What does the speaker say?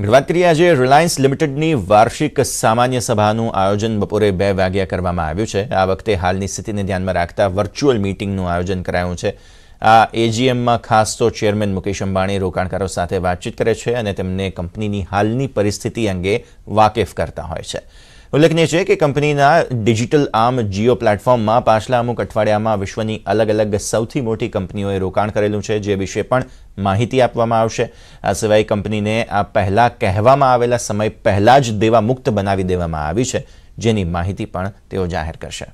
અને વકત્રિયાજી Reliance limited ની વાર્ષિક સામાન્ય સભા નું આયોજન બપોરે 2 વાગ્યા કરવામાં આવ્યું છે આ વખતે હાલની સ્થિતિને ધ્યાનમાં રાખીતા વર્ચ્યુઅલ મીટિંગ નું આયોજન કરાયું છે આ AGM માં ખાસ તો ચેરમેન મુકેશ અંબાણી રોકાણકારો સાથે વાતચીત કરે છે અને તેમણે કંપનીની હાલની પરિસ્થિતિ અંગે વાકેફ કરતા હોય છે ઉલ્લેખનીય છે કે કંપનીના ડિજિટલ આમ જીઓ પ્લેટફોર્મમાં પાછલા અમુક અઠવાડિયામાં વિશ્વની અલગ અલગ સૌથી મોટી કંપનીઓએ રોકાણ કરેલું છે જે વિશે પણ માહિતી આપવામાં આવશે આ સિવાય કંપનીને આ પહેલાં કહેવામાં આવેલા સમય પહેલાં જ દેવા મુક્ત બનાવી દેવામાં આવી છે જેની માહિતી પણ તેઓ જાહેર કરશે